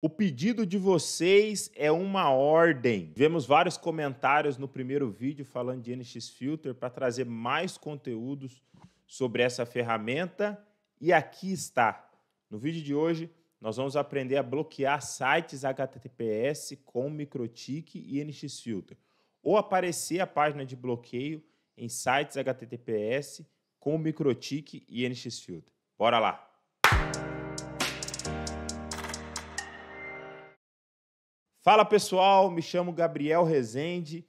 O pedido de vocês é uma ordem. Vemos vários comentários no primeiro vídeo falando de NX Filter para trazer mais conteúdos sobre essa ferramenta e aqui está. No vídeo de hoje, nós vamos aprender a bloquear sites HTTPS com MikroTik e NX Filter ou aparecer a página de bloqueio em sites HTTPS com MikroTik e NX Filter. Bora lá! Fala pessoal, me chamo Gabriel Rezende,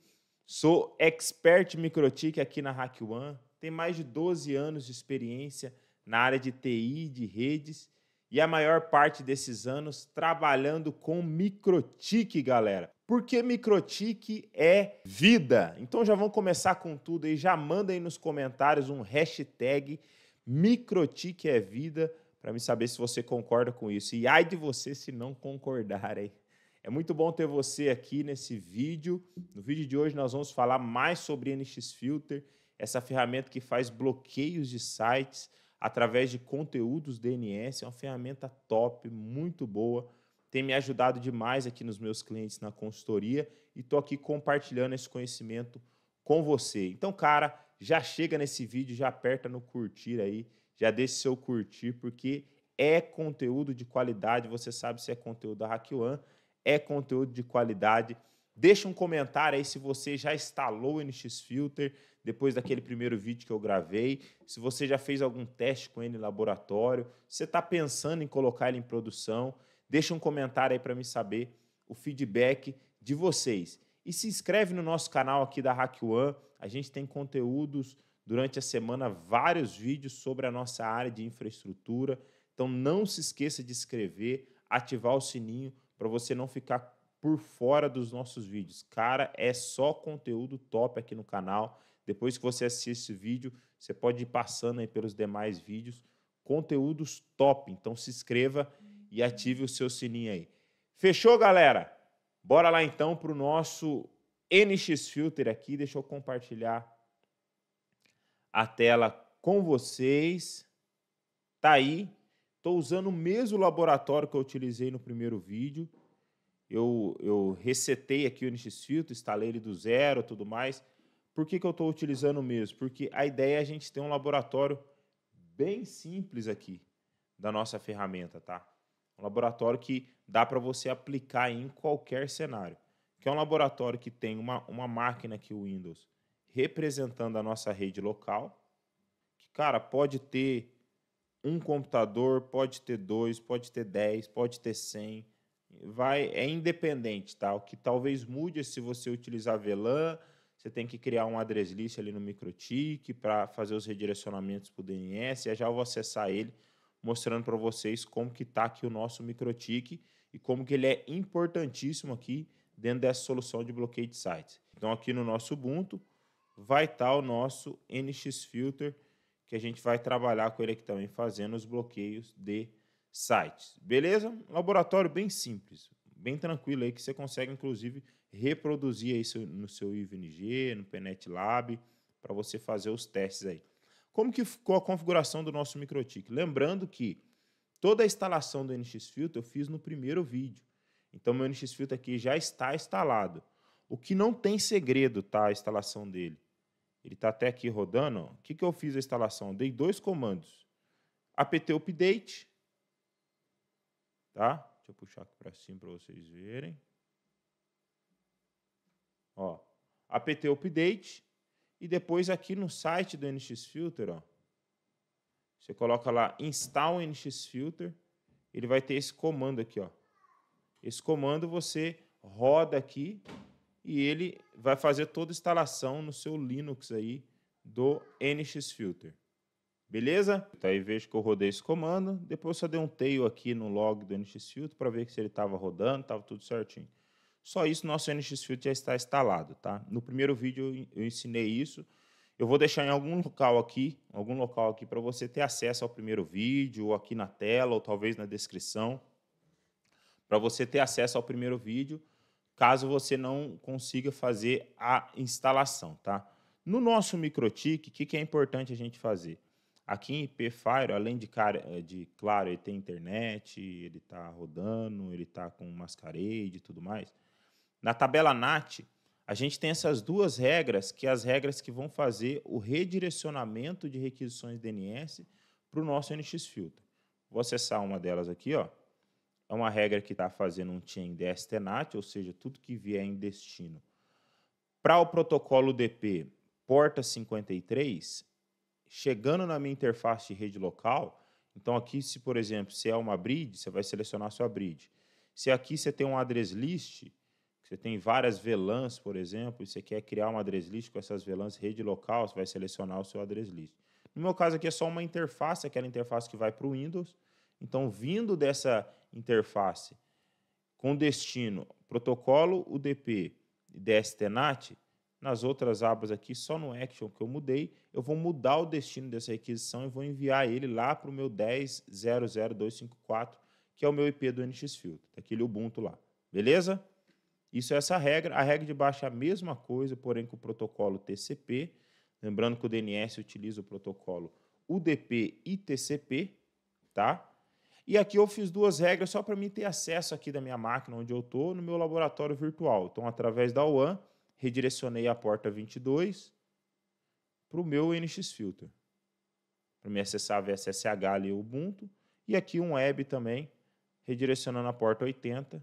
sou expert microtique aqui na Hack One, tenho mais de 12 anos de experiência na área de TI, de redes, e a maior parte desses anos trabalhando com microtique, galera. Porque microtique é vida. Então já vão começar com tudo aí, já manda aí nos comentários um hashtag microtique é vida para me saber se você concorda com isso. E ai de você se não concordar, aí. É muito bom ter você aqui nesse vídeo. No vídeo de hoje nós vamos falar mais sobre NX Filter, essa ferramenta que faz bloqueios de sites através de conteúdos DNS. É uma ferramenta top, muito boa. Tem me ajudado demais aqui nos meus clientes na consultoria e estou aqui compartilhando esse conhecimento com você. Então, cara, já chega nesse vídeo, já aperta no curtir aí, já deixa seu curtir, porque é conteúdo de qualidade. Você sabe se é conteúdo da HackOne é conteúdo de qualidade. Deixa um comentário aí se você já instalou o NX Filter depois daquele primeiro vídeo que eu gravei, se você já fez algum teste com ele em laboratório, se você está pensando em colocar ele em produção, deixa um comentário aí para me saber o feedback de vocês. E se inscreve no nosso canal aqui da Hack One. A gente tem conteúdos durante a semana, vários vídeos sobre a nossa área de infraestrutura. Então não se esqueça de inscrever, ativar o sininho para você não ficar por fora dos nossos vídeos. Cara, é só conteúdo top aqui no canal. Depois que você assistir esse vídeo, você pode ir passando aí pelos demais vídeos. Conteúdos top. Então se inscreva e uhum. ative o seu sininho aí. Fechou, galera? Bora lá então para o nosso NX Filter aqui. Deixa eu compartilhar a tela com vocês. Tá aí. Estou usando o mesmo laboratório que eu utilizei no primeiro vídeo. Eu, eu resetei aqui o Unity Filter, instalei ele do zero tudo mais. Por que, que eu estou utilizando o mesmo? Porque a ideia é a gente ter um laboratório bem simples aqui da nossa ferramenta, tá? Um laboratório que dá para você aplicar em qualquer cenário. Que é um laboratório que tem uma, uma máquina aqui, o Windows, representando a nossa rede local. Que, cara, pode ter um computador, pode ter dois, pode ter dez, pode ter cem. Vai, é independente, tá? O que talvez mude é se você utilizar VLAN, você tem que criar um address list ali no MikroTik para fazer os redirecionamentos para o DNS. E já vou acessar ele, mostrando para vocês como que está aqui o nosso MikroTik e como que ele é importantíssimo aqui dentro dessa solução de bloqueio de sites. Então aqui no nosso Ubuntu vai estar tá o nosso NX Filter que a gente vai trabalhar com ele aqui também, fazendo os bloqueios de sites. Beleza? laboratório bem simples, bem tranquilo aí, que você consegue, inclusive, reproduzir isso no seu IVNG, no PNET Lab, para você fazer os testes aí. Como que ficou a configuração do nosso microtik? Lembrando que toda a instalação do NX Filter eu fiz no primeiro vídeo. Então, meu NX Filter aqui já está instalado. O que não tem segredo, tá? A instalação dele. Ele está até aqui rodando. O que, que eu fiz a instalação? Eu dei dois comandos. apt update. Tá? Deixa eu puxar aqui para cima para vocês verem. Ó, apt update. E depois aqui no site do NXFilter, Filter, ó, você coloca lá install NXFilter. Filter. Ele vai ter esse comando aqui. Ó. Esse comando você roda aqui e ele vai fazer toda a instalação no seu Linux aí do NXFilter. Beleza? Então aí vejo que eu rodei esse comando, depois só dei um tail aqui no log do NXFilter para ver se ele estava rodando, estava tudo certinho. Só isso, nosso NXFilter já está instalado, tá? No primeiro vídeo eu ensinei isso. Eu vou deixar em algum local aqui, algum local aqui para você ter acesso ao primeiro vídeo, ou aqui na tela, ou talvez na descrição, para você ter acesso ao primeiro vídeo caso você não consiga fazer a instalação, tá? No nosso MikroTik, o que, que, é importante a gente fazer? Aqui em IP Fire, além de, é, de claro, ele tem internet, ele está rodando, ele está com mascarade e tudo mais. Na tabela NAT, a gente tem essas duas regras, que é as regras que vão fazer o redirecionamento de requisições DNS para o nosso NX Filter. Vou acessar uma delas aqui, ó. É uma regra que está fazendo um chain em ou seja, tudo que vier em destino. Para o protocolo DP, porta 53, chegando na minha interface de rede local, então aqui, se por exemplo, se é uma bridge, você vai selecionar sua bridge. Se aqui você tem um address list, você tem várias VLANs, por exemplo, e você quer criar uma address list com essas VLANs rede local, você vai selecionar o seu address list. No meu caso aqui é só uma interface, aquela interface que vai para o Windows. Então, vindo dessa interface com destino protocolo UDP e DSTNAT, nas outras abas aqui, só no Action que eu mudei, eu vou mudar o destino dessa requisição e vou enviar ele lá para o meu 10.00254, que é o meu IP do NX Filter, daquele tá Ubuntu lá. Beleza? Isso é essa regra. A regra de baixo é a mesma coisa, porém com o protocolo TCP. Lembrando que o DNS utiliza o protocolo UDP e TCP, tá? E aqui eu fiz duas regras só para mim ter acesso aqui da minha máquina onde eu estou, no meu laboratório virtual. Então, através da WAN, redirecionei a porta 22 para o meu NX Filter. Para me acessar a VSSH ali, Ubuntu. E aqui um web também, redirecionando a porta 80,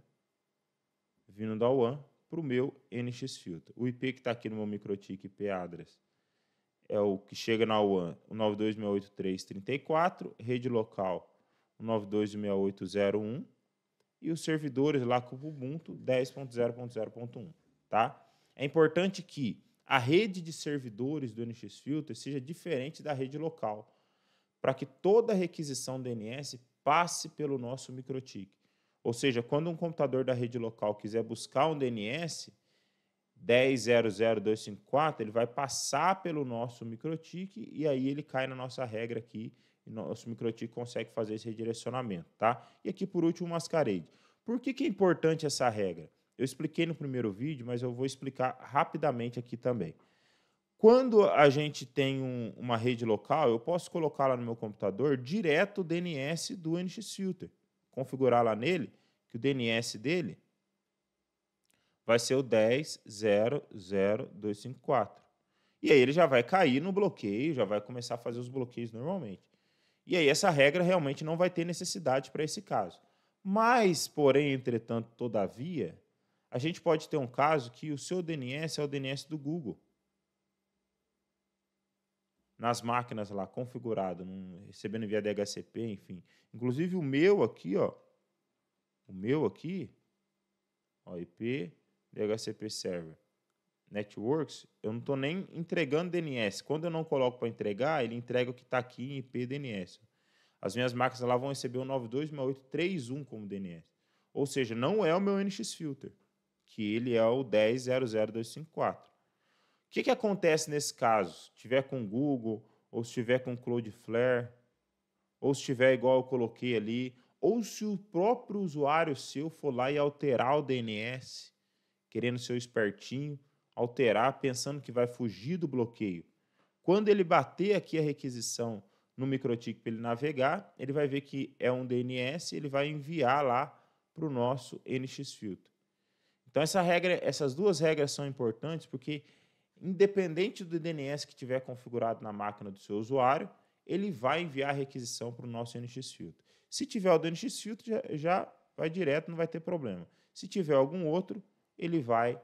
vindo da WAN, para o meu NX Filter. O IP que está aqui no meu MikroTik IP address é o que chega na WAN, o 9268334, rede local 926801 e os servidores lá com o Ubuntu 10.0.0.1, tá? É importante que a rede de servidores do NX Filter seja diferente da rede local, para que toda requisição DNS passe pelo nosso microtik. Ou seja, quando um computador da rede local quiser buscar um DNS 10.0.0.254, ele vai passar pelo nosso microtik e aí ele cai na nossa regra aqui e nosso microtique consegue fazer esse redirecionamento, tá? E aqui por último, o mascarade. Por que, que é importante essa regra? Eu expliquei no primeiro vídeo, mas eu vou explicar rapidamente aqui também. Quando a gente tem um, uma rede local, eu posso colocar lá no meu computador direto o DNS do NXFilter, configurar lá nele que o DNS dele vai ser o 10.00254. E aí ele já vai cair no bloqueio, já vai começar a fazer os bloqueios normalmente. E aí essa regra realmente não vai ter necessidade para esse caso. Mas, porém, entretanto, todavia, a gente pode ter um caso que o seu DNS é o DNS do Google. Nas máquinas lá, configurado, recebendo via DHCP, enfim. Inclusive o meu aqui, ó. O meu aqui, ó, IP DHCP Server networks, eu não estou nem entregando DNS. Quando eu não coloco para entregar, ele entrega o que está aqui em IP DNS. As minhas máquinas lá vão receber o 926831 como DNS. Ou seja, não é o meu NX filter, que ele é o 1000254. O que, que acontece nesse caso? Se tiver com Google, ou se tiver com Cloudflare, ou se tiver igual eu coloquei ali, ou se o próprio usuário seu for lá e alterar o DNS, querendo ser espertinho, alterar pensando que vai fugir do bloqueio. Quando ele bater aqui a requisição no microtik para ele navegar, ele vai ver que é um DNS, ele vai enviar lá para o nosso NXFilter. Então essa regra, essas duas regras são importantes porque independente do DNS que tiver configurado na máquina do seu usuário, ele vai enviar a requisição para o nosso NXFilter. Se tiver o DNXFilter, já, já vai direto, não vai ter problema. Se tiver algum outro, ele vai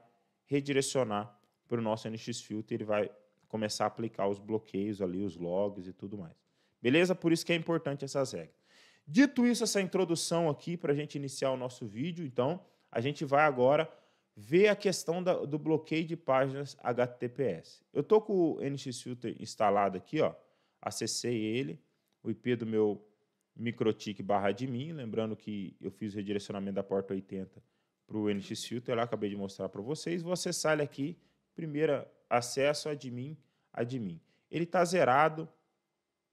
redirecionar para o nosso NX Filter ele vai começar a aplicar os bloqueios ali, os logs e tudo mais. Beleza? Por isso que é importante essas regras. Dito isso, essa introdução aqui para a gente iniciar o nosso vídeo, então a gente vai agora ver a questão da, do bloqueio de páginas HTTPS. Eu estou com o NX Filter instalado aqui, ó. acessei ele, o IP do meu microtik barra admin, lembrando que eu fiz o redirecionamento da porta 80 para o NX Filter, lá acabei de mostrar para vocês. Vou acessar ele aqui, primeiro acesso, admin, admin. Ele está zerado,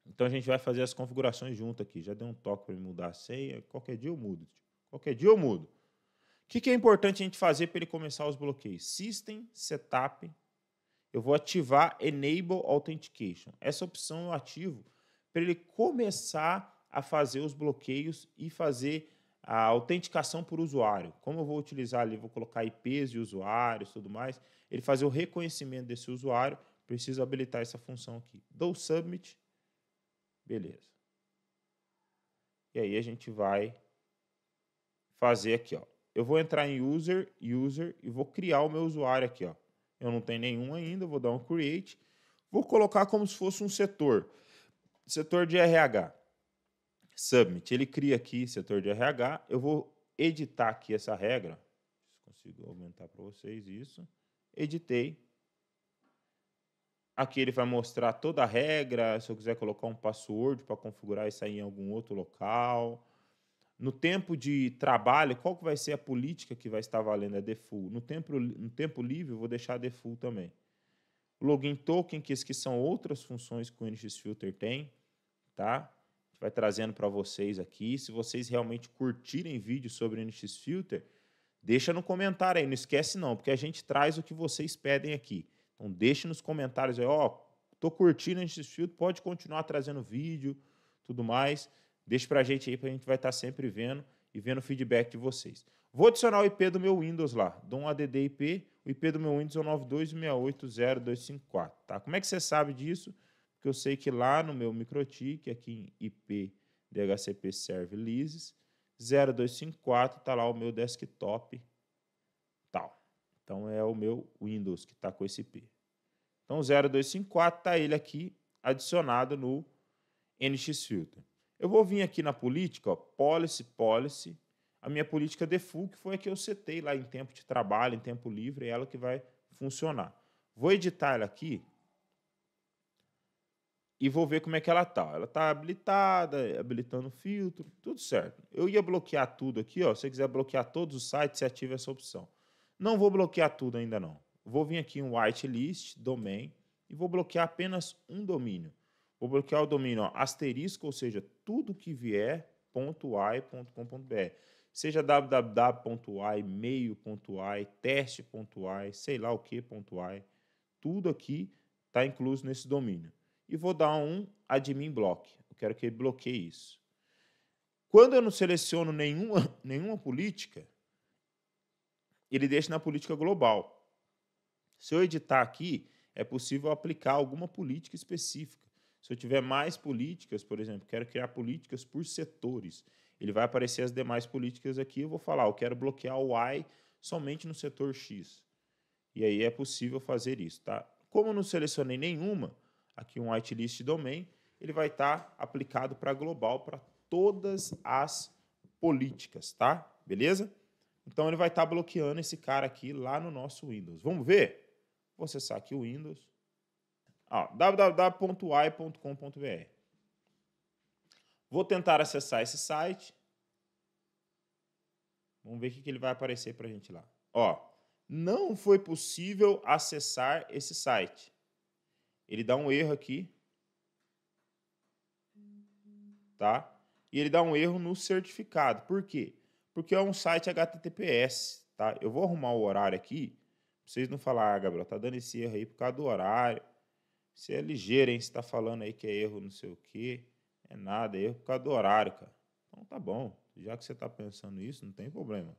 então a gente vai fazer as configurações junto aqui. Já deu um toque para mudar a senha, qualquer dia eu mudo. Tio. Qualquer dia eu mudo. O que, que é importante a gente fazer para ele começar os bloqueios? System Setup, eu vou ativar Enable Authentication. Essa opção eu ativo para ele começar a fazer os bloqueios e fazer a autenticação por usuário, como eu vou utilizar ali, vou colocar IPs de usuários, tudo mais, ele fazer o reconhecimento desse usuário, preciso habilitar essa função aqui. Dou submit, beleza. E aí a gente vai fazer aqui, ó. Eu vou entrar em user, user e vou criar o meu usuário aqui, ó. Eu não tenho nenhum ainda, vou dar um create, vou colocar como se fosse um setor, setor de RH. Submit. Ele cria aqui setor de RH. Eu vou editar aqui essa regra. Consigo aumentar para vocês isso. Editei. Aqui ele vai mostrar toda a regra. Se eu quiser colocar um password para configurar isso aí em algum outro local. No tempo de trabalho, qual que vai ser a política que vai estar valendo? É default. No tempo, no tempo livre, eu vou deixar default também. Login token, que, que são outras funções que o NX Filter tem. Tá? vai trazendo para vocês aqui. Se vocês realmente curtirem vídeo sobre o NX Filter, deixa no comentário aí, não esquece não, porque a gente traz o que vocês pedem aqui. Então deixe nos comentários aí, ó, oh, tô curtindo o NX Filter, pode continuar trazendo vídeo, tudo mais. Deixa para a gente aí, para a gente vai estar tá sempre vendo e vendo o feedback de vocês. Vou adicionar o IP do meu Windows lá, dou um add IP, o IP do meu Windows é 92680254, tá? Como é que você sabe disso? que eu sei que lá no meu microtik, aqui em IP DHCP Serve Leases, 0254 está lá o meu desktop tal. Então é o meu Windows que está com esse IP. Então 0254 está ele aqui adicionado no NX Filter. Eu vou vir aqui na política, ó, policy, policy, a minha política default, que foi a que eu setei lá em tempo de trabalho, em tempo livre, é ela que vai funcionar. Vou editar ela aqui, e vou ver como é que ela tá. Ela tá habilitada, é, habilitando o filtro, tudo certo. Eu ia bloquear tudo aqui, ó. Se você quiser bloquear todos os sites, você ativa essa opção. Não vou bloquear tudo ainda não. Vou vir aqui em whitelist, domain, e vou bloquear apenas um domínio. Vou bloquear o domínio ó, asterisco, ou seja, tudo que vier .ai.com.br. Seja www.ai, meio.ai, teste.ai, sei lá o que.ai, tudo aqui está incluso nesse domínio e vou dar um admin block. Eu quero que ele bloqueie isso. Quando eu não seleciono nenhuma, nenhuma política, ele deixa na política global. Se eu editar aqui, é possível aplicar alguma política específica. Se eu tiver mais políticas, por exemplo, quero criar políticas por setores, ele vai aparecer as demais políticas aqui. Eu vou falar, eu quero bloquear o Y somente no setor X. E aí é possível fazer isso, tá? Como eu não selecionei nenhuma, aqui um whitelist domain, ele vai estar tá aplicado para global para todas as políticas, tá? Beleza? Então ele vai estar tá bloqueando esse cara aqui lá no nosso Windows. Vamos ver? Vou acessar aqui o Windows. Ah, Vou tentar acessar esse site. Vamos ver o que ele vai aparecer para a gente lá. Ó, não foi possível acessar esse site. Ele dá um erro aqui. Tá? E ele dá um erro no certificado. Por quê? Porque é um site HTTPS, tá? Eu vou arrumar o horário aqui. Pra vocês não falar, ah, Gabriel, tá dando esse erro aí por causa do horário. Você é ligeiro, hein? Você tá falando aí que é erro não sei o quê. É nada, é erro por causa do horário, cara. Então tá bom. Já que você tá pensando isso, não tem problema.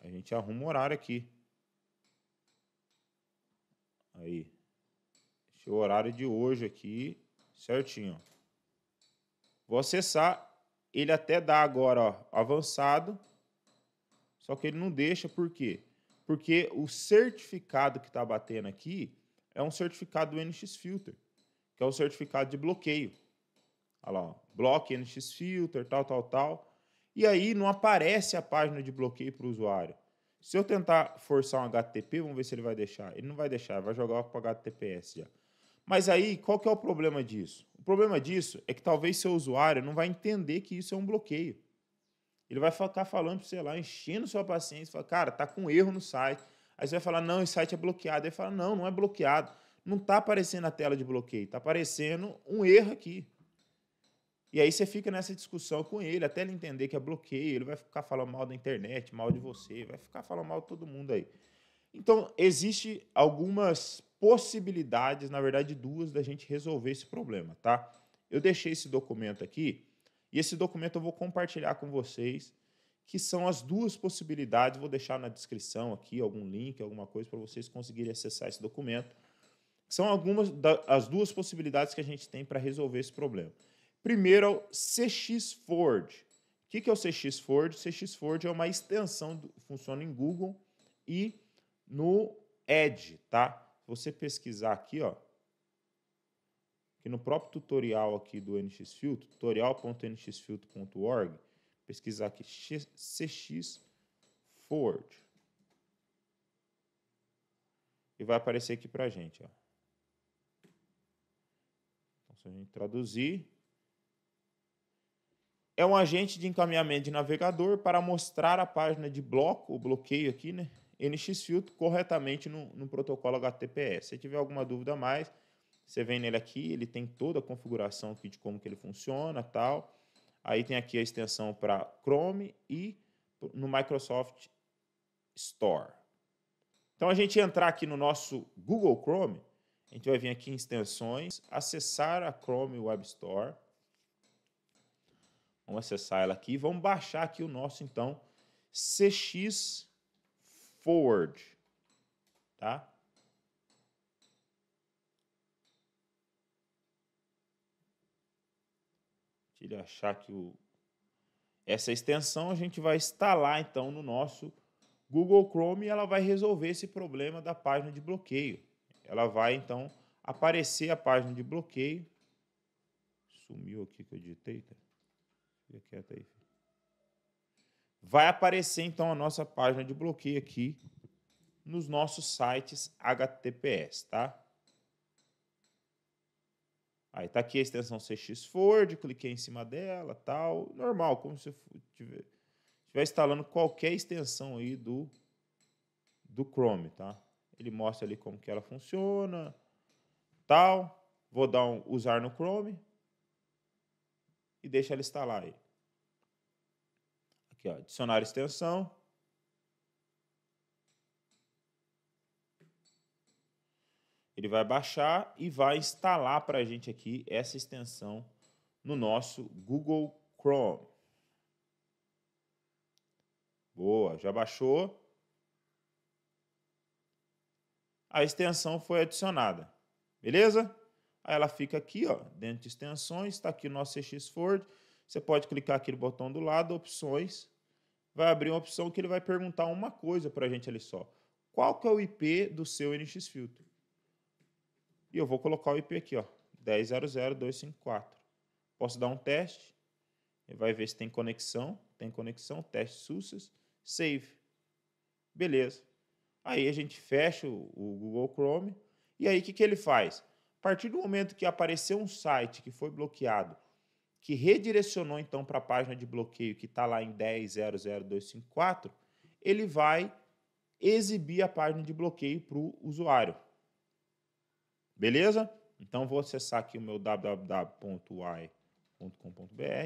A gente arruma o horário aqui. Aí o horário de hoje aqui, certinho. Vou acessar, ele até dá agora ó, avançado, só que ele não deixa, por quê? Porque o certificado que está batendo aqui é um certificado do NX Filter, que é o um certificado de bloqueio. Olha lá, ó, bloque NX Filter, tal, tal, tal. E aí não aparece a página de bloqueio para o usuário. Se eu tentar forçar um HTTP, vamos ver se ele vai deixar. Ele não vai deixar, vai jogar para HTTPS já. Mas aí, qual que é o problema disso? O problema disso é que talvez seu usuário não vai entender que isso é um bloqueio. Ele vai ficar falando para você lá, enchendo sua paciência, fala, cara, tá com erro no site. Aí você vai falar, não, esse site é bloqueado. Aí fala, não, não é bloqueado. Não está aparecendo a tela de bloqueio, está aparecendo um erro aqui. E aí você fica nessa discussão com ele, até ele entender que é bloqueio, ele vai ficar falando mal da internet, mal de você, vai ficar falando mal de todo mundo aí. Então, existe algumas possibilidades, na verdade, duas, da gente resolver esse problema, tá? Eu deixei esse documento aqui e esse documento eu vou compartilhar com vocês, que são as duas possibilidades. Vou deixar na descrição aqui algum link, alguma coisa para vocês conseguirem acessar esse documento. São algumas das duas possibilidades que a gente tem para resolver esse problema. Primeiro é o CX Ford. O que, que é o CX Ford? CX Ford é uma extensão, do, funciona em Google e no Edge, tá? Se você pesquisar aqui, ó, que no próprio tutorial aqui do NXFilter, tutorial.nxfilter.org, pesquisar aqui CX Forward. E vai aparecer aqui pra gente, ó. Então, se a gente traduzir, é um agente de encaminhamento de navegador para mostrar a página de bloco, o bloqueio aqui, né? NXFilter corretamente no, no protocolo HTTPS. Se tiver alguma dúvida a mais, você vem nele aqui, ele tem toda a configuração aqui de como que ele funciona tal. Aí tem aqui a extensão para Chrome e no Microsoft Store. Então a gente entrar aqui no nosso Google Chrome, a gente vai vir aqui em extensões, acessar a Chrome Web Store. Vamos acessar ela aqui, e vamos baixar aqui o nosso então CX forward, tá? Se ele achar que o... essa extensão a gente vai instalar então no nosso Google Chrome e ela vai resolver esse problema da página de bloqueio. Ela vai então aparecer a página de bloqueio. Sumiu aqui que eu digitei, tá? Fica quieto aí, Vai aparecer então a nossa página de bloqueio aqui nos nossos sites HTTPS, tá? Aí está aqui a extensão CX Ford, cliquei em cima dela, tal, normal, como se estiver instalando qualquer extensão aí do do Chrome, tá? Ele mostra ali como que ela funciona, tal. Vou dar um usar no Chrome e deixa ela instalar aí. Aqui, ó, extensão. Ele vai baixar e vai instalar para a gente aqui essa extensão no nosso Google Chrome. Boa, já baixou. A extensão foi adicionada. Beleza? Aí ela fica aqui, ó, dentro de extensões, está aqui o nosso CX Ford. Você pode clicar aqui no botão do lado, opções, vai abrir uma opção que ele vai perguntar uma coisa para a gente ali só. Qual que é o IP do seu NX filter? E eu vou colocar o IP aqui, ó, 10.00254. Posso dar um teste, ele vai ver se tem conexão, tem conexão, teste SUSES, save. Beleza. Aí a gente fecha o, o Google Chrome, e aí o que, que ele faz? A partir do momento que apareceu um site que foi bloqueado que redirecionou então para a página de bloqueio que está lá em 10.00254, ele vai exibir a página de bloqueio para o usuário. Beleza? Então vou acessar aqui o meu www.ai.com.br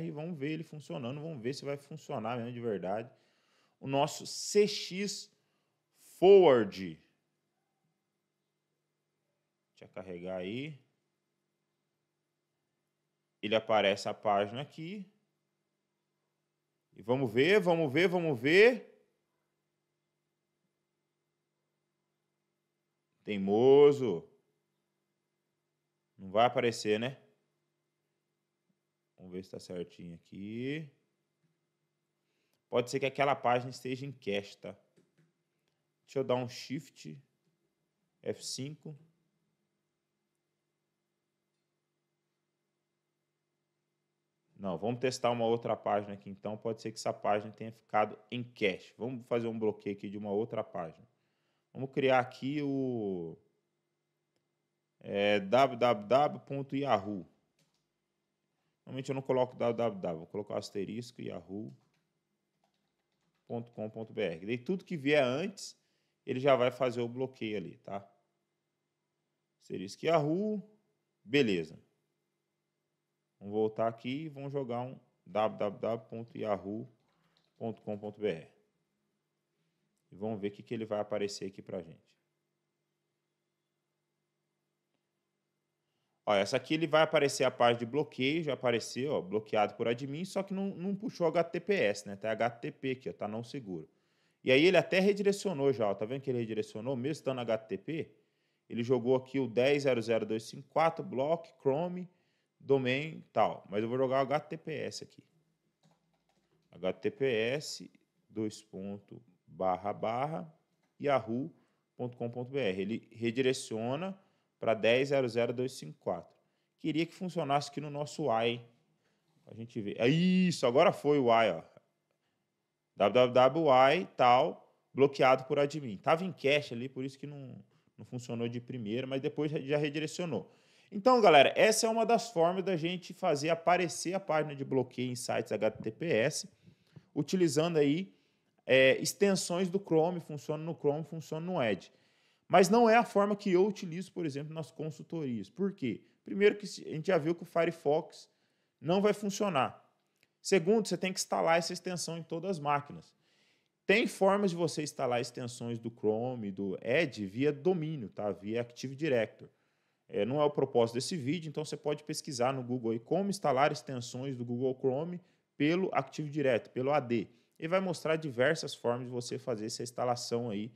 e vamos ver ele funcionando, vamos ver se vai funcionar mesmo de verdade. O nosso CX Forward. Deixa eu carregar aí ele aparece a página aqui. E vamos ver, vamos ver, vamos ver. Teimoso. Não vai aparecer, né? Vamos ver se está certinho aqui. Pode ser que aquela página esteja em cache, tá? Deixa eu dar um shift F5. Não, vamos testar uma outra página aqui então. Pode ser que essa página tenha ficado em cache. Vamos fazer um bloqueio aqui de uma outra página. Vamos criar aqui o é, www.yahoo. Normalmente eu não coloco www, vou colocar asterisco yahoo.com.br. Daí tudo que vier antes, ele já vai fazer o bloqueio ali, tá? Asterisco yahoo, beleza. Vamos voltar aqui e vamos jogar um www.yahoo.com.br. E vamos ver o que, que ele vai aparecer aqui para a gente. Ó, essa aqui ele vai aparecer a página de bloqueio, já apareceu, ó, bloqueado por admin, só que não, não puxou HTTPS, né? Tá HTTP aqui, ó, tá não seguro. E aí ele até redirecionou já, ó, tá vendo que ele redirecionou, mesmo estando HTTP? Ele jogou aqui o 10.00254, block, Chrome, domain tal. Mas eu vou jogar HTTPS aqui. HTTPS, dois pontos, barra, barra, yahoo.com.br. Ele redireciona para 10.00254. Queria que funcionasse aqui no nosso UI. A gente vê. É isso, agora foi o UI, ó. tal, bloqueado por admin. Tava em cache ali, por isso que não, não funcionou de primeira, mas depois já redirecionou. Então, galera, essa é uma das formas da gente fazer aparecer a página de bloqueio em sites HTTPS, utilizando aí é, extensões do Chrome, funciona no Chrome, funciona no Edge. Mas não é a forma que eu utilizo, por exemplo, nas consultorias. Por quê? Primeiro que a gente já viu que o Firefox não vai funcionar. Segundo, você tem que instalar essa extensão em todas as máquinas. Tem formas de você instalar extensões do Chrome, do Edge via domínio, tá? Via Active Directory. É, não é o propósito desse vídeo, então você pode pesquisar no Google aí como instalar extensões do Google Chrome pelo Active Directory, pelo AD. Ele vai mostrar diversas formas de você fazer essa instalação aí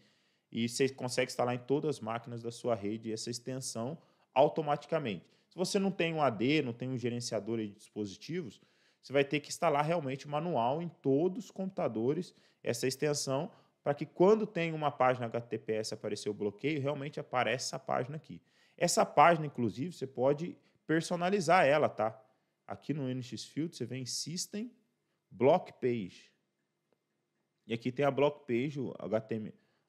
e você consegue instalar em todas as máquinas da sua rede essa extensão automaticamente. Se você não tem um AD, não tem um gerenciador de dispositivos, você vai ter que instalar realmente manual em todos os computadores essa extensão para que quando tem uma página HTTPS aparecer o bloqueio, realmente apareça essa página aqui. Essa página, inclusive, você pode personalizar ela, tá? Aqui no NX Field, você vem System, Block Page. E aqui tem a Block Page, o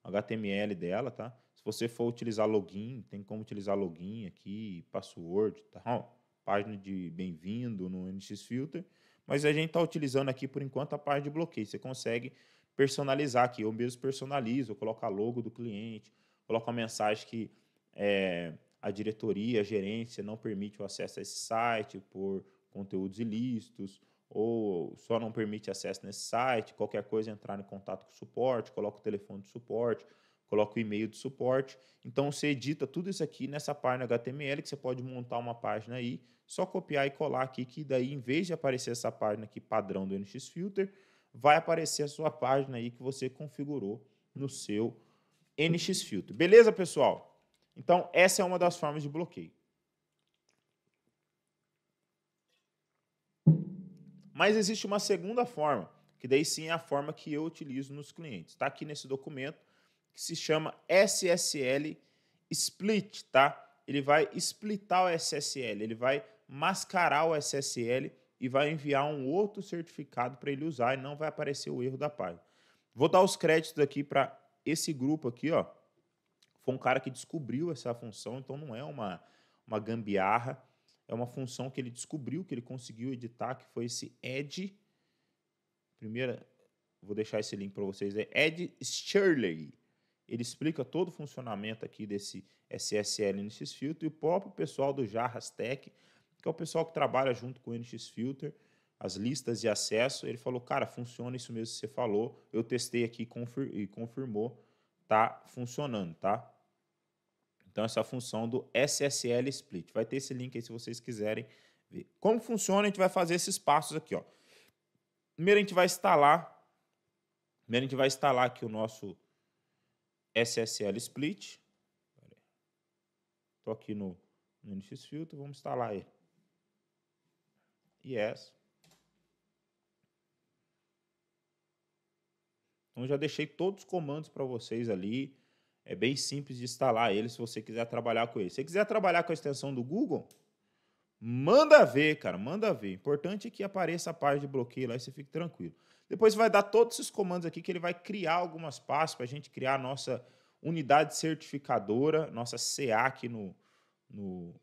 HTML dela, tá? Se você for utilizar login, tem como utilizar login aqui, password, tá? página de bem-vindo no NX Filter, mas a gente está utilizando aqui por enquanto a página de bloqueio. Você consegue personalizar aqui, eu mesmo personalizo, eu coloco a logo do cliente, coloco a mensagem que é, a diretoria, a gerência não permite o acesso a esse site por conteúdos ilícitos, ou só não permite acesso nesse site, qualquer coisa entrar em contato com o suporte, coloca o telefone de suporte, coloca o e-mail de suporte. Então você edita tudo isso aqui nessa página HTML que você pode montar uma página aí, só copiar e colar aqui que daí em vez de aparecer essa página aqui padrão do NX Filter, vai aparecer a sua página aí que você configurou no seu NX Filter. Beleza, pessoal? Então, essa é uma das formas de bloqueio. Mas existe uma segunda forma, que daí sim é a forma que eu utilizo nos clientes. Está aqui nesse documento, que se chama SSL Split, tá? Ele vai splitar o SSL, ele vai mascarar o SSL e vai enviar um outro certificado para ele usar e não vai aparecer o erro da página. Vou dar os créditos aqui para esse grupo aqui, ó, foi um cara que descobriu essa função, então não é uma, uma gambiarra, é uma função que ele descobriu, que ele conseguiu editar, que foi esse Ed. Primeira, vou deixar esse link para vocês, é Ed Shirley. Ele explica todo o funcionamento aqui desse SSL NX Filter e o próprio pessoal do Jarras Tech, que é o pessoal que trabalha junto com o NX Filter, as listas de acesso. Ele falou, cara, funciona isso mesmo que você falou. Eu testei aqui confir e confirmou, tá funcionando, tá? Então, essa função do SSL split. Vai ter esse link aí se vocês quiserem ver. Como funciona, a gente vai fazer esses passos aqui. Ó. Primeiro, a gente vai instalar. Primeiro, a gente vai instalar aqui o nosso SSL split. Estou aqui no, no NX vamos instalar ele. Yes. Então, já deixei todos os comandos para vocês ali é bem simples de instalar ele se você quiser trabalhar com ele. Se você quiser trabalhar com a extensão do Google, manda ver, cara, manda ver. Importante é que apareça a página de bloqueio lá e você fique tranquilo. Depois vai dar todos esses comandos aqui que ele vai criar algumas pastas para a gente criar a nossa unidade certificadora, nossa CA aqui no, no,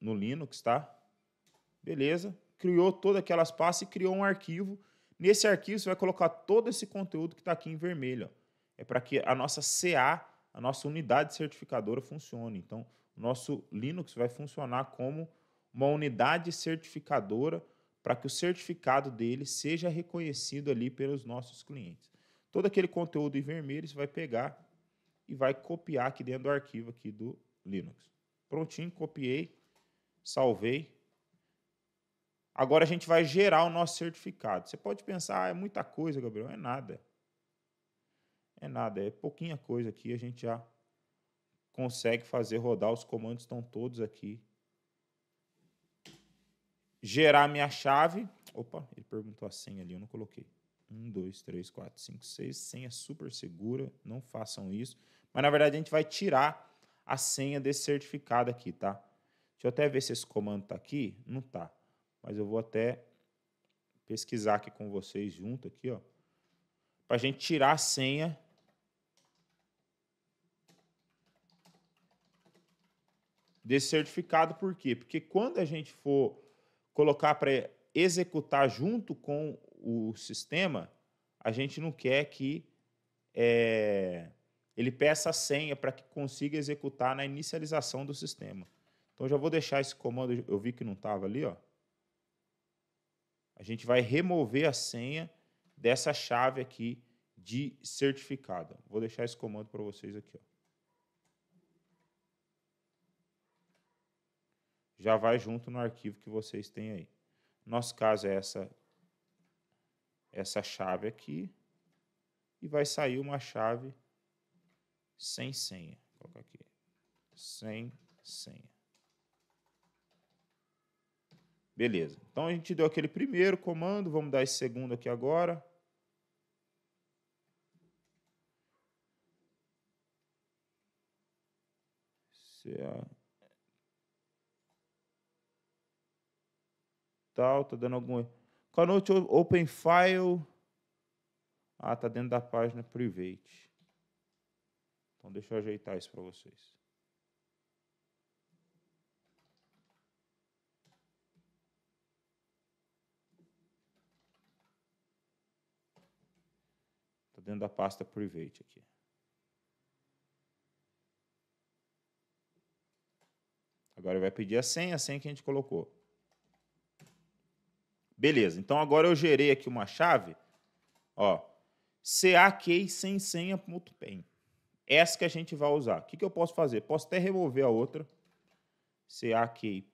no Linux, tá? Beleza? Criou todas aquelas pastas e criou um arquivo. Nesse arquivo você vai colocar todo esse conteúdo que está aqui em vermelho. Ó. É para que a nossa CA a nossa unidade certificadora funcione. Então, o nosso Linux vai funcionar como uma unidade certificadora para que o certificado dele seja reconhecido ali pelos nossos clientes. Todo aquele conteúdo em vermelho você vai pegar e vai copiar aqui dentro do arquivo aqui do Linux. Prontinho, copiei, salvei. Agora a gente vai gerar o nosso certificado. Você pode pensar, ah, é muita coisa, Gabriel, é nada é nada, é pouquinha coisa aqui, a gente já consegue fazer rodar, os comandos estão todos aqui. Gerar minha chave. Opa, ele perguntou a senha ali, eu não coloquei. 1, 2, 3, 4, 5, 6. Senha super segura, não façam isso. Mas na verdade a gente vai tirar a senha desse certificado aqui, tá? Deixa eu até ver se esse comando tá aqui. Não tá. Mas eu vou até pesquisar aqui com vocês junto aqui, ó. Pra gente tirar a senha desse certificado, por quê? Porque quando a gente for colocar para executar junto com o sistema, a gente não quer que é, ele peça a senha para que consiga executar na inicialização do sistema. Então já vou deixar esse comando, eu vi que não estava ali, ó. A gente vai remover a senha dessa chave aqui de certificado. Vou deixar esse comando para vocês aqui, ó. já vai junto no arquivo que vocês têm aí. Nosso caso é essa essa chave aqui e vai sair uma chave sem senha. Vou colocar aqui. Sem senha. Beleza. Então a gente deu aquele primeiro comando, vamos dar esse segundo aqui agora. CA tal, tá dando algum Kanote Open File. Ah, tá dentro da página private. Então deixa eu ajeitar isso para vocês. Tá dentro da pasta private aqui. Agora vai pedir a senha, a senha que a gente colocou. Beleza, então agora eu gerei aqui uma chave, ó, CAQUEI sem senha.pen. Essa que a gente vai usar. O que, que eu posso fazer? Posso até remover a outra, CAQUEI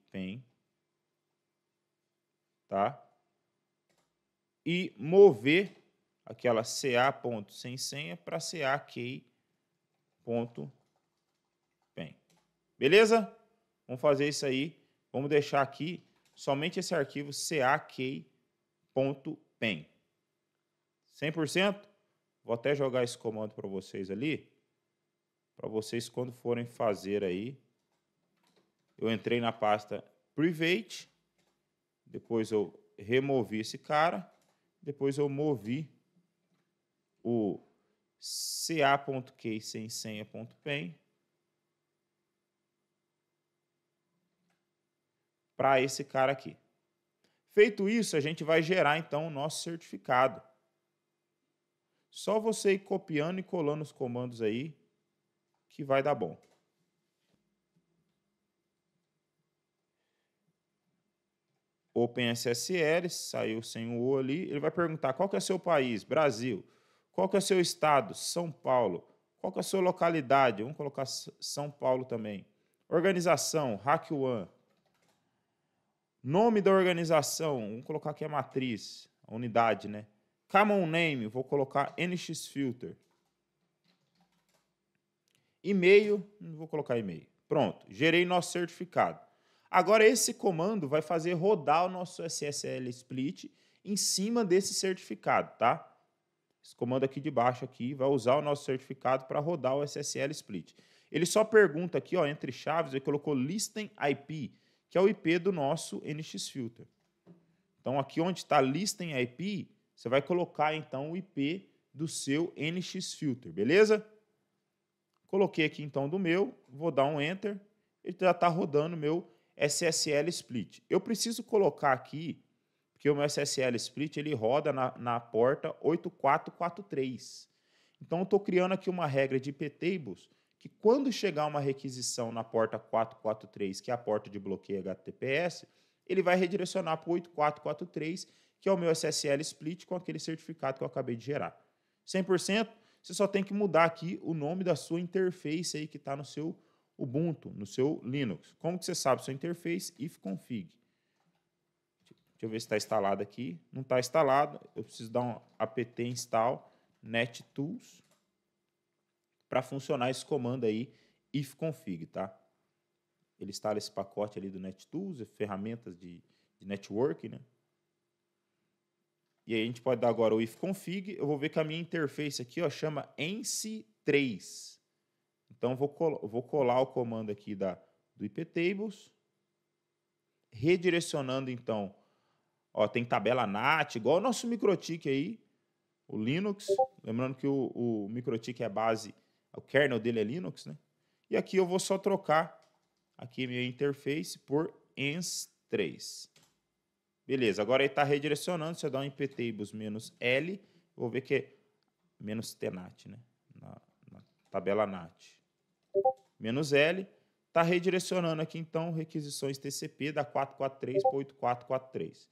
tá? E mover aquela ca.sem senha para ca.key.pen. Beleza? Vamos fazer isso aí. Vamos deixar aqui somente esse arquivo cakey.pen. 100%? Vou até jogar esse comando para vocês ali, para vocês quando forem fazer aí. Eu entrei na pasta private, depois eu removi esse cara, depois eu movi o ca.key sem senha.pen para esse cara aqui. Feito isso, a gente vai gerar então o nosso certificado. Só você ir copiando e colando os comandos aí que vai dar bom. OpenSSL, saiu sem o O ali, ele vai perguntar qual que é seu país, Brasil, qual que é seu estado, São Paulo, qual que é a sua localidade, vamos colocar São Paulo também, organização, HackOne, Nome da organização, vamos colocar aqui a matriz, a unidade, né? Common name, vou colocar nxfilter E-mail, vou colocar e-mail. Pronto, gerei nosso certificado. Agora esse comando vai fazer rodar o nosso SSL split em cima desse certificado, tá? Esse comando aqui de baixo aqui vai usar o nosso certificado para rodar o SSL split. Ele só pergunta aqui, ó, entre chaves, ele colocou listen IP que é o IP do nosso NX Filter. Então, aqui onde está lista em IP, você vai colocar então o IP do seu NX Filter, beleza? Coloquei aqui então do meu, vou dar um Enter, ele já está rodando meu SSL Split. Eu preciso colocar aqui, porque o meu SSL Split ele roda na, na porta 8443. Então, eu estou criando aqui uma regra de IP Tables que quando chegar uma requisição na porta 443, que é a porta de bloqueio HTTPS, ele vai redirecionar para o 8443, que é o meu SSL split com aquele certificado que eu acabei de gerar. 100%, você só tem que mudar aqui o nome da sua interface aí que está no seu Ubuntu, no seu Linux. Como que você sabe sua interface? ifconfig. Deixa eu ver se está instalado aqui. Não está instalado. Eu preciso dar um apt install nettools para funcionar esse comando aí ifconfig, tá? Ele instala esse pacote ali do NetTools, ferramentas de, de né? E aí a gente pode dar agora o ifconfig, eu vou ver que a minha interface aqui, ó, chama ence3. Então vou colar, vou colar o comando aqui da do iptables, redirecionando então, ó, tem tabela NAT, igual o nosso MikroTik aí, o Linux, lembrando que o, o MikroTik é base o kernel dele é Linux, né? E aqui eu vou só trocar aqui minha interface por ens3. Beleza, agora ele está redirecionando, se eu dar um iptables l vou ver que é menos tnat, né? Na, na tabela nat. Menos L, está redirecionando aqui, então, requisições TCP da 443 para 8443.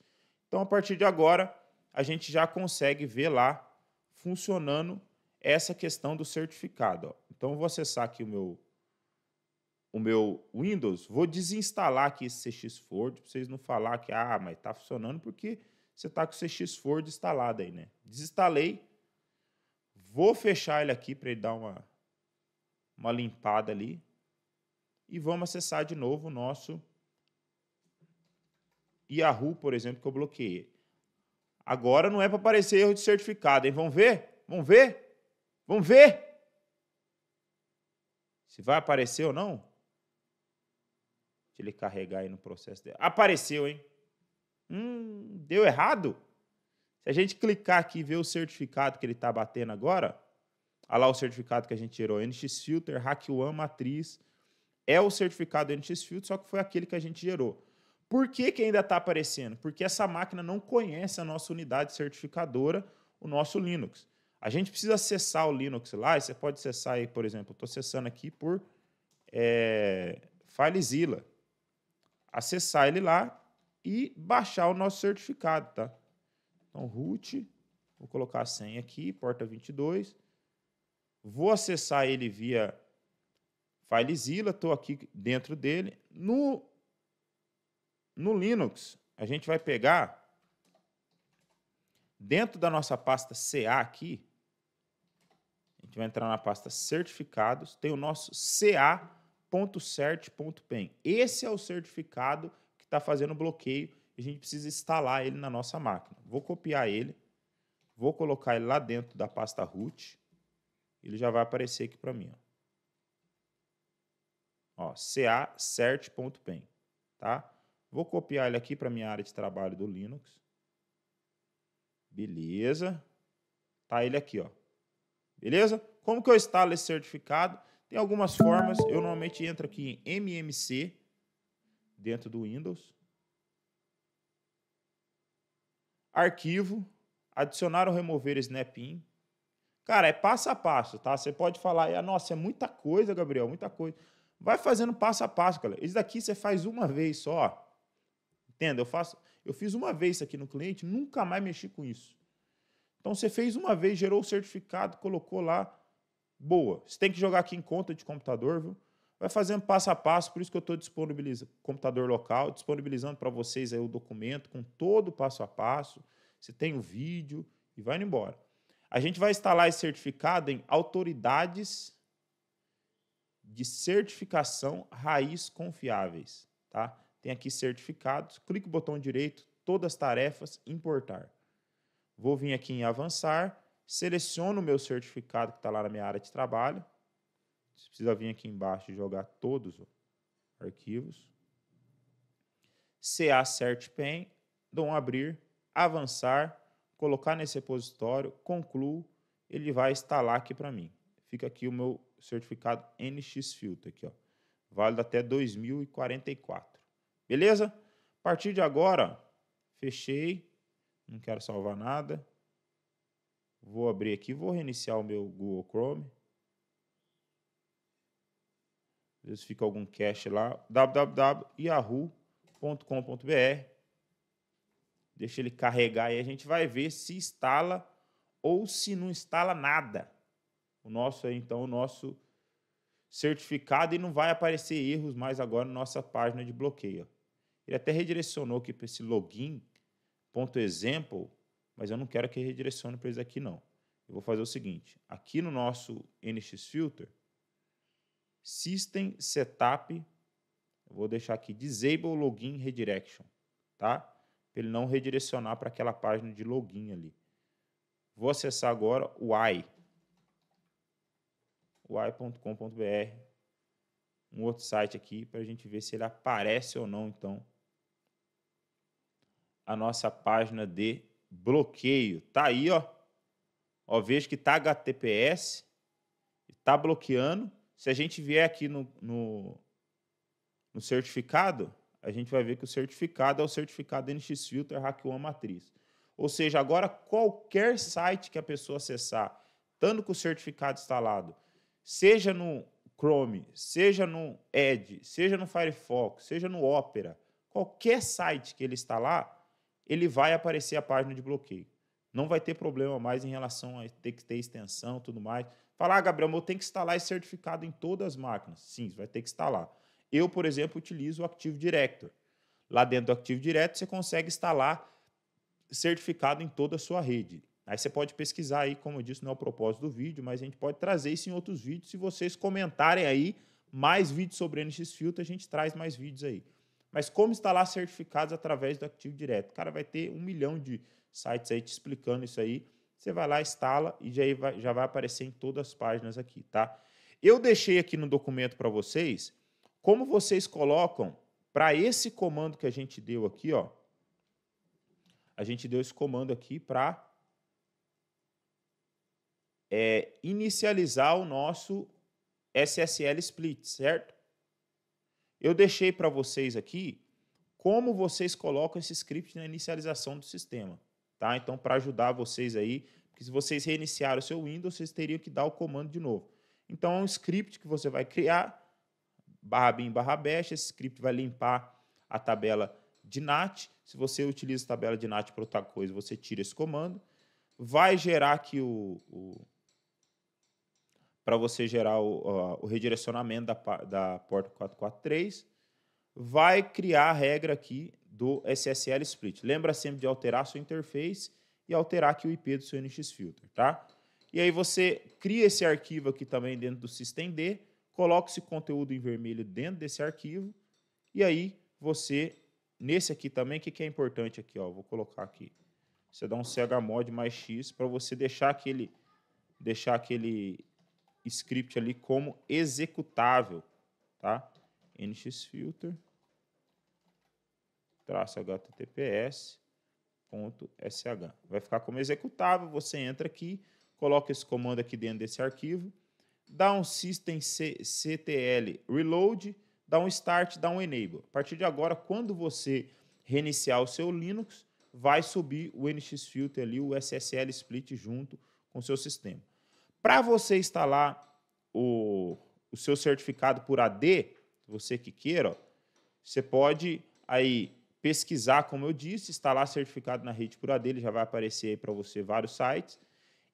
Então, a partir de agora, a gente já consegue ver lá funcionando essa questão do certificado. Ó. Então, eu vou acessar aqui o meu, o meu Windows, vou desinstalar aqui esse CX Forge, para vocês não falar que, ah, mas está funcionando porque você está com o CX Forge instalado aí, né? Desinstalei, vou fechar ele aqui para ele dar uma, uma limpada ali e vamos acessar de novo o nosso Yahoo, por exemplo, que eu bloqueei. Agora não é para aparecer erro de certificado, hein? Vamos ver? Vamos ver? Vamos ver se vai aparecer ou não. Deixa ele carregar aí no processo dele, Apareceu, hein? Hum, deu errado? Se a gente clicar aqui e ver o certificado que ele está batendo agora, olha lá o certificado que a gente gerou, NX Filter, Hack One, Matriz, é o certificado NX Filter, só que foi aquele que a gente gerou. Por que, que ainda está aparecendo? Porque essa máquina não conhece a nossa unidade certificadora, o nosso Linux. A gente precisa acessar o Linux lá, e você pode acessar aí, por exemplo, estou acessando aqui por é, FileZilla. Acessar ele lá e baixar o nosso certificado, tá? Então, root, vou colocar a senha aqui, porta 22. Vou acessar ele via FileZilla, estou aqui dentro dele. No, no Linux, a gente vai pegar dentro da nossa pasta CA aqui, a gente vai entrar na pasta certificados, tem o nosso ca.cert.pem. Esse é o certificado que está fazendo bloqueio e a gente precisa instalar ele na nossa máquina. Vou copiar ele, vou colocar ele lá dentro da pasta root, ele já vai aparecer aqui para mim. Ó, ó ca.cert.pem, tá? Vou copiar ele aqui para minha área de trabalho do Linux. Beleza. Tá ele aqui, ó. Beleza? Como que eu instalo esse certificado? Tem algumas formas. Eu normalmente entro aqui em MMC dentro do Windows. Arquivo, adicionar ou remover Snap-in. Cara, é passo a passo, tá? Você pode falar, ah, nossa, é muita coisa, Gabriel, muita coisa. Vai fazendo passo a passo, cara. Isso daqui você faz uma vez só. Entenda? Eu faço, eu fiz uma vez isso aqui no cliente, nunca mais mexi com isso. Então você fez uma vez, gerou o certificado, colocou lá, boa. Você tem que jogar aqui em conta de computador, viu? Vai fazendo passo a passo, por isso que eu estou disponibilizando computador local, disponibilizando para vocês aí o documento com todo o passo a passo. Você tem o vídeo e vai embora. A gente vai instalar esse certificado em autoridades de certificação raiz confiáveis, tá? Tem aqui certificados, clique o botão direito, todas as tarefas, importar. Vou vir aqui em avançar, seleciono o meu certificado que está lá na minha área de trabalho. Você precisa vir aqui embaixo e jogar todos os arquivos. CA CertPen, dou um abrir, avançar, colocar nesse repositório, concluo, ele vai instalar aqui para mim. Fica aqui o meu certificado NX Filter aqui, ó. Válido até 2044. Beleza? A partir de agora, fechei, não quero salvar nada. Vou abrir aqui, vou reiniciar o meu Google Chrome. Às vezes fica algum cache lá. www.yahoo.com.br Deixa ele carregar e a gente vai ver se instala ou se não instala nada. O nosso é, então, o nosso certificado e não vai aparecer erros mais agora na nossa página de bloqueio. Ele até redirecionou aqui para esse login ponto exemplo, mas eu não quero que redirecione para eles aqui, não. Eu vou fazer o seguinte: aqui no nosso NXFilter, Filter, System Setup, eu vou deixar aqui Disable Login Redirection, tá? Para ele não redirecionar para aquela página de login ali. Vou acessar agora o i, o i.com.br, um outro site aqui para a gente ver se ele aparece ou não, então, a nossa página de bloqueio. Tá aí, ó. Ó, veja que tá HTTPS, tá bloqueando. Se a gente vier aqui no, no, no certificado, a gente vai ver que o certificado é o certificado NX Filter Hack One Matriz. Ou seja, agora qualquer site que a pessoa acessar, tanto com o certificado instalado, seja no Chrome, seja no Edge, seja no Firefox, seja no Opera, qualquer site que ele instalar, ele vai aparecer a página de bloqueio. Não vai ter problema mais em relação a ter que ter extensão tudo mais. Falar, ah, Gabriel, eu tenho que instalar esse certificado em todas as máquinas. Sim, vai ter que instalar. Eu, por exemplo, utilizo o Active Directory. Lá dentro do Active Directory, você consegue instalar certificado em toda a sua rede. Aí você pode pesquisar aí, como eu disse, não é o propósito do vídeo, mas a gente pode trazer isso em outros vídeos. Se vocês comentarem aí mais vídeos sobre NX Filter, a gente traz mais vídeos aí. Mas como instalar certificados através do Active Direto? Cara, vai ter um milhão de sites aí te explicando isso aí. Você vai lá, instala e já vai, já vai aparecer em todas as páginas aqui, tá? Eu deixei aqui no documento para vocês como vocês colocam para esse comando que a gente deu aqui, ó. A gente deu esse comando aqui para é, inicializar o nosso SSL split, certo? Eu deixei para vocês aqui como vocês colocam esse script na inicialização do sistema. Tá? Então, para ajudar vocês aí, porque se vocês reiniciaram o seu Windows, vocês teriam que dar o comando de novo. Então, é um script que você vai criar, barra bin, barra bash, esse script vai limpar a tabela de NAT. Se você utiliza a tabela de NAT para outra coisa, você tira esse comando. Vai gerar aqui o, o para você gerar o, uh, o redirecionamento da, da porta 443, vai criar a regra aqui do SSL split. Lembra sempre de alterar a sua interface e alterar aqui o IP do seu NX filter, tá? E aí você cria esse arquivo aqui também dentro do systemd, coloca esse conteúdo em vermelho dentro desse arquivo e aí você nesse aqui também, o que, que é importante aqui, ó, vou colocar aqui. Você dá um chmod mais x para você deixar aquele deixar aquele script ali como executável, tá? nxfilter traço https ponto sh. Vai ficar como executável, você entra aqui, coloca esse comando aqui dentro desse arquivo, dá um systemctl reload, dá um start, dá um enable. A partir de agora, quando você reiniciar o seu Linux, vai subir o nxfilter ali, o SSL split junto com o seu sistema. Para você instalar o, o seu certificado por AD, você que queira, ó, você pode aí pesquisar, como eu disse, instalar certificado na rede por AD, ele já vai aparecer aí para você vários sites.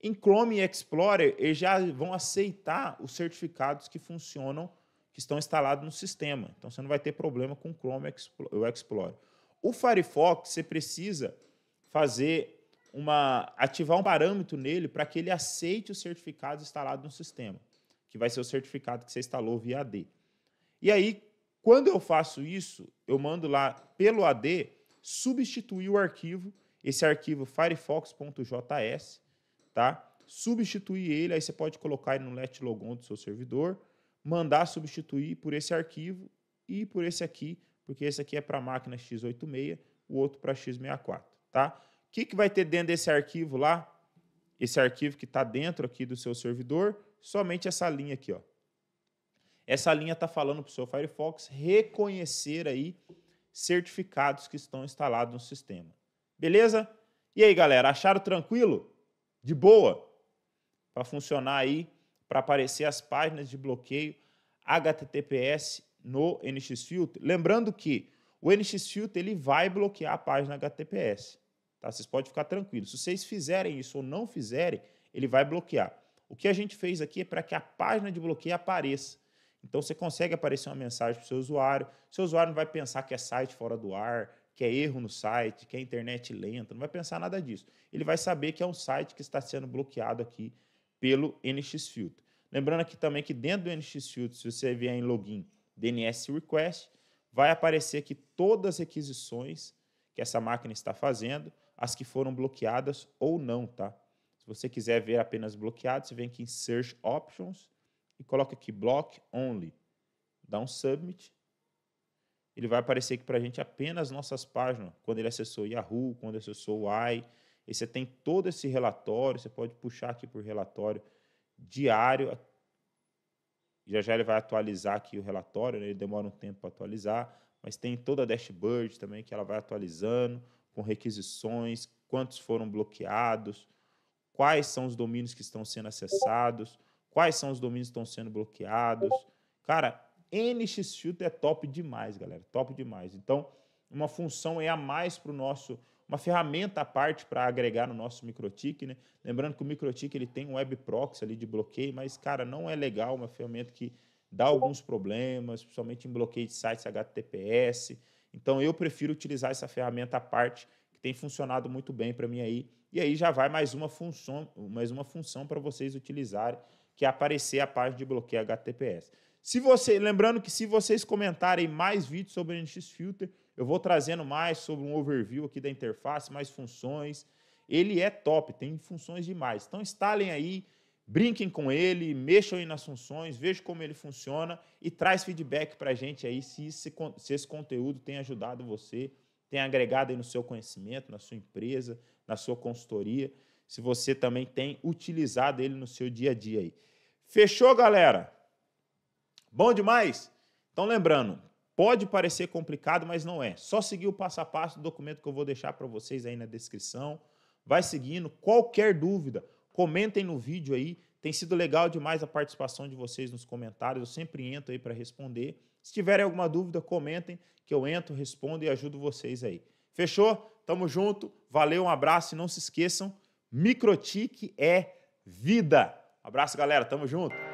Em Chrome e Explorer, eles já vão aceitar os certificados que funcionam, que estão instalados no sistema. Então, você não vai ter problema com o Chrome e o Explorer. O Firefox, você precisa fazer uma ativar um parâmetro nele para que ele aceite o certificado instalado no sistema, que vai ser o certificado que você instalou via AD. E aí, quando eu faço isso, eu mando lá pelo AD substituir o arquivo, esse arquivo firefox.js, tá? Substituir ele, aí você pode colocar ele no let logon do seu servidor, mandar substituir por esse arquivo e por esse aqui, porque esse aqui é para máquina x86, o outro para x64, tá? que, que vai ter dentro desse arquivo lá? Esse arquivo que está dentro aqui do seu servidor, somente essa linha aqui. Ó. Essa linha está falando para o seu Firefox reconhecer aí certificados que estão instalados no sistema. Beleza? E aí, galera, acharam tranquilo? De boa? Para funcionar aí, para aparecer as páginas de bloqueio HTTPS no NX Filter. Lembrando que o NX Filter ele vai bloquear a página HTTPS. Tá? Vocês podem ficar tranquilos. Se vocês fizerem isso ou não fizerem, ele vai bloquear. O que a gente fez aqui é para que a página de bloqueio apareça. Então você consegue aparecer uma mensagem para o seu usuário. seu usuário não vai pensar que é site fora do ar, que é erro no site, que é internet lenta, não vai pensar nada disso. Ele vai saber que é um site que está sendo bloqueado aqui pelo NX Filter. Lembrando aqui também que dentro do NX Filter, se você vier em login DNS Request, vai aparecer aqui todas as requisições que essa máquina está fazendo as que foram bloqueadas ou não, tá? Se você quiser ver apenas bloqueado, você vem aqui em Search Options e coloca aqui Block Only. Dá um Submit. Ele vai aparecer aqui para a gente apenas nossas páginas. Quando ele acessou Yahoo, quando acessou o i. E você tem todo esse relatório. Você pode puxar aqui por relatório diário. Já já ele vai atualizar aqui o relatório. Né? Ele demora um tempo para atualizar. Mas tem toda a dashboard também que ela vai atualizando com requisições, quantos foram bloqueados, quais são os domínios que estão sendo acessados, quais são os domínios que estão sendo bloqueados. Cara, NXFilter Filter é top demais, galera, top demais. Então, uma função é a mais para o nosso, uma ferramenta à parte para agregar no nosso MikroTik, né? Lembrando que o MikroTik ele tem um web proxy ali de bloqueio, mas cara, não é legal uma ferramenta que dá alguns problemas, principalmente em bloqueio de sites HTTPS. Então eu prefiro utilizar essa ferramenta à parte, que tem funcionado muito bem para mim aí. E aí já vai mais uma função, mais uma função para vocês utilizarem, que é aparecer a página de bloqueio HTTPS. Se você, lembrando que se vocês comentarem mais vídeos sobre o NX Filter, eu vou trazendo mais sobre um overview aqui da interface, mais funções. Ele é top, tem funções demais. Então instalem aí, brinquem com ele, mexam aí nas funções, vejam como ele funciona e traz feedback para a gente aí se esse, se esse conteúdo tem ajudado você, tem agregado aí no seu conhecimento, na sua empresa, na sua consultoria, se você também tem utilizado ele no seu dia a dia aí. Fechou, galera? Bom demais? Então lembrando, pode parecer complicado, mas não é. Só seguir o passo a passo do documento que eu vou deixar para vocês aí na descrição. Vai seguindo, qualquer dúvida, Comentem no vídeo aí. Tem sido legal demais a participação de vocês nos comentários. Eu sempre entro aí para responder. Se tiverem alguma dúvida, comentem que eu entro, respondo e ajudo vocês aí. Fechou? Tamo junto. Valeu, um abraço e não se esqueçam, Microtique é vida. Abraço, galera. Tamo junto.